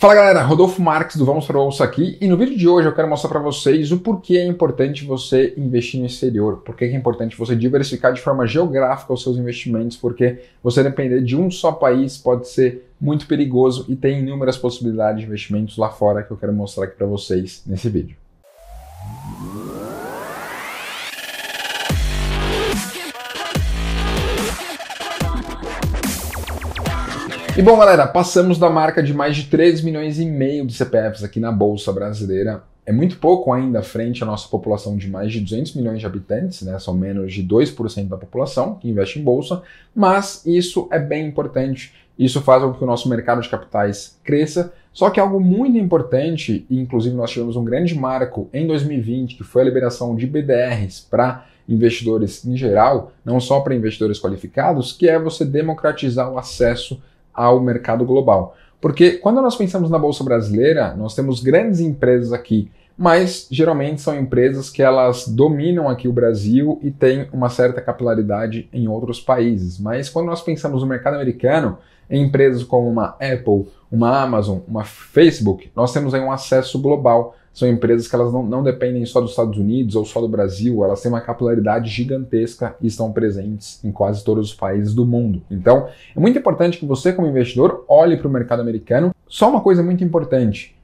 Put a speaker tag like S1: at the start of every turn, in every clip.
S1: Fala galera, Rodolfo Marques do Vamos para o Bolsa aqui e no vídeo de hoje eu quero mostrar para vocês o porquê é importante você investir no exterior, por que é importante você diversificar de forma geográfica os seus investimentos, porque você depender de um só país pode ser muito perigoso e tem inúmeras possibilidades de investimentos lá fora que eu quero mostrar aqui para vocês nesse vídeo. E bom, galera, passamos da marca de mais de 3 milhões e meio de CPFs aqui na Bolsa Brasileira. É muito pouco ainda frente à nossa população de mais de 200 milhões de habitantes, né? são menos de 2% da população que investe em bolsa, mas isso é bem importante. Isso faz com que o nosso mercado de capitais cresça. Só que algo muito importante, e inclusive nós tivemos um grande marco em 2020, que foi a liberação de BDRs para investidores em geral, não só para investidores qualificados, que é você democratizar o acesso ao mercado global. Porque quando nós pensamos na bolsa brasileira, nós temos grandes empresas aqui, mas geralmente são empresas que elas dominam aqui o Brasil e têm uma certa capilaridade em outros países. Mas quando nós pensamos no mercado americano, em empresas como uma Apple, uma Amazon, uma Facebook, nós temos aí um acesso global são empresas que elas não, não dependem só dos Estados Unidos ou só do Brasil, elas têm uma capilaridade gigantesca e estão presentes em quase todos os países do mundo. Então, é muito importante que você, como investidor, olhe para o mercado americano. Só uma coisa muito importante: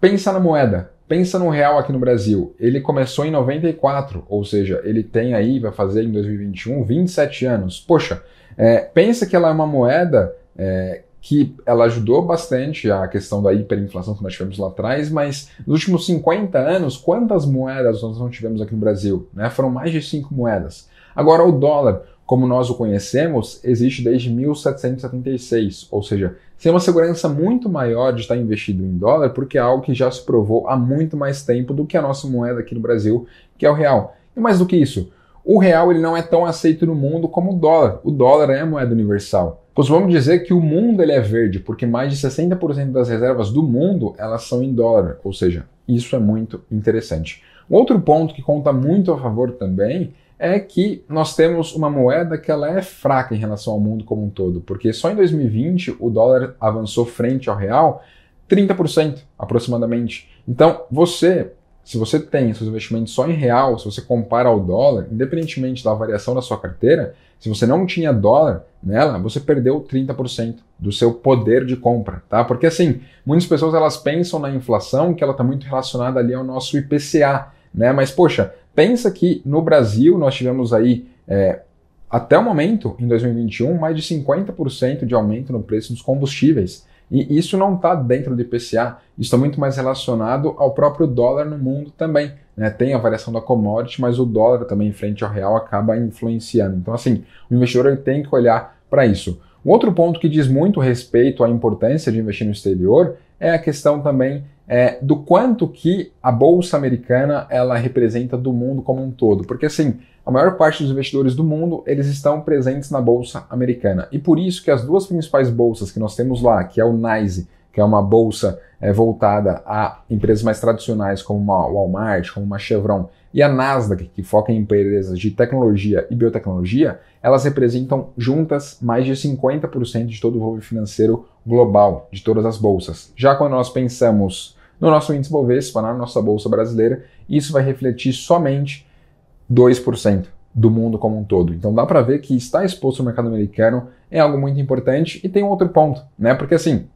S1: pensa na moeda. Pensa no real aqui no Brasil. Ele começou em 94, ou seja, ele tem aí, vai fazer em 2021, 27 anos. Poxa, é, pensa que ela é uma moeda é, que ela ajudou bastante a questão da hiperinflação que nós tivemos lá atrás, mas nos últimos 50 anos, quantas moedas nós não tivemos aqui no Brasil? Né? Foram mais de cinco moedas. Agora, o dólar, como nós o conhecemos, existe desde 1776, ou seja, tem uma segurança muito maior de estar investido em dólar, porque é algo que já se provou há muito mais tempo do que a nossa moeda aqui no Brasil, que é o real. E mais do que isso, o real ele não é tão aceito no mundo como o dólar. O dólar é a moeda universal. Costumamos dizer que o mundo ele é verde, porque mais de 60% das reservas do mundo elas são em dólar, ou seja, isso é muito interessante. Um outro ponto que conta muito a favor também é que nós temos uma moeda que ela é fraca em relação ao mundo como um todo, porque só em 2020 o dólar avançou frente ao real 30% aproximadamente. Então, você se você tem seus investimentos só em real, se você compara ao dólar, independentemente da variação da sua carteira, se você não tinha dólar nela, você perdeu 30% do seu poder de compra, tá? Porque assim, muitas pessoas elas pensam na inflação que ela está muito relacionada ali ao nosso IPCA, né? Mas poxa, pensa que no Brasil nós tivemos aí é, até o momento, em 2021, mais de 50% de aumento no preço dos combustíveis. E isso não está dentro do IPCA, isso está muito mais relacionado ao próprio dólar no mundo também. Né? Tem a variação da commodity, mas o dólar também, em frente ao real, acaba influenciando. Então, assim, o investidor tem que olhar para isso. Um outro ponto que diz muito respeito à importância de investir no exterior é a questão também é, do quanto que a bolsa americana ela representa do mundo como um todo, porque assim a maior parte dos investidores do mundo eles estão presentes na bolsa americana e por isso que as duas principais bolsas que nós temos lá, que é o Nasdaq que é uma bolsa é, voltada a empresas mais tradicionais como uma Walmart, como uma Chevron, e a Nasdaq, que foca em empresas de tecnologia e biotecnologia, elas representam juntas mais de 50% de todo o volume financeiro global de todas as bolsas. Já quando nós pensamos no nosso índice Bovespa, na nossa bolsa brasileira. Isso vai refletir somente 2% do mundo como um todo. Então dá para ver que estar exposto ao mercado americano é algo muito importante e tem um outro ponto, né? Porque assim,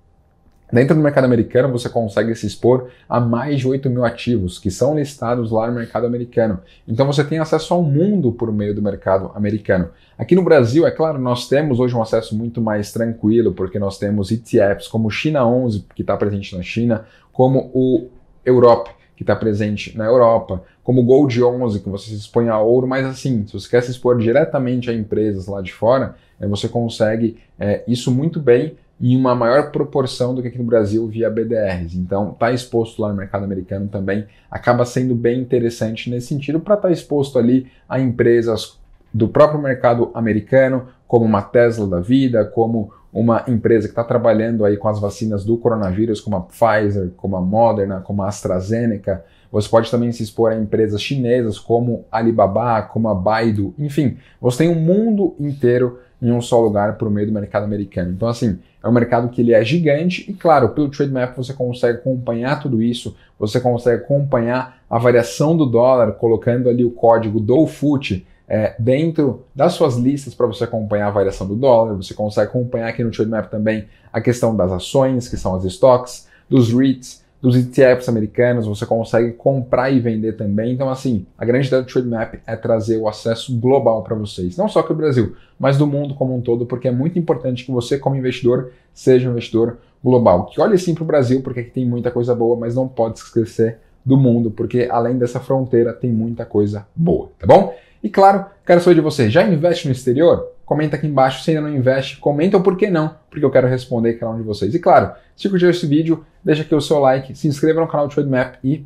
S1: Dentro do mercado americano, você consegue se expor a mais de 8 mil ativos que são listados lá no mercado americano. Então você tem acesso ao mundo por meio do mercado americano. Aqui no Brasil, é claro, nós temos hoje um acesso muito mais tranquilo, porque nós temos ETFs como o China 11, que está presente na China, como o Europe, que está presente na Europa, como o Gold 11, que você se expõe a ouro, mas assim, se você quer se expor diretamente a empresas lá de fora, eh, você consegue é, isso muito bem em uma maior proporção do que aqui no Brasil via BDRs. Então, estar tá exposto lá no mercado americano também acaba sendo bem interessante nesse sentido para estar tá exposto ali a empresas do próprio mercado americano, como uma Tesla da vida, como uma empresa que está trabalhando aí com as vacinas do coronavírus, como a Pfizer, como a Moderna, como a AstraZeneca. Você pode também se expor a empresas chinesas como Alibaba, como a Baidu, enfim, você tem um mundo inteiro em um só lugar por meio do mercado americano. Então, assim, é um mercado que ele é gigante e, claro, pelo TradeMap você consegue acompanhar tudo isso, você consegue acompanhar a variação do dólar, colocando ali o código DOFUT, é, dentro das suas listas para você acompanhar a variação do dólar. Você consegue acompanhar aqui no Trade Map também a questão das ações, que são as estoques, dos REITs, dos ETFs americanos. Você consegue comprar e vender também. Então, assim, a grande ideia do Trade Map é trazer o acesso global para vocês, não só aqui do Brasil, mas do mundo como um todo, porque é muito importante que você, como investidor, seja um investidor global, que olhe sim para o Brasil, porque aqui tem muita coisa boa, mas não pode esquecer do mundo, porque além dessa fronteira tem muita coisa boa, tá bom? E claro, quero saber de você, já investe no exterior? Comenta aqui embaixo, se ainda não investe, comenta por que não, porque eu quero responder cada um de vocês. E claro, se curtiu esse vídeo, deixa aqui o seu like, se inscreva no canal do Trade Map e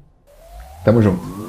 S1: tamo junto!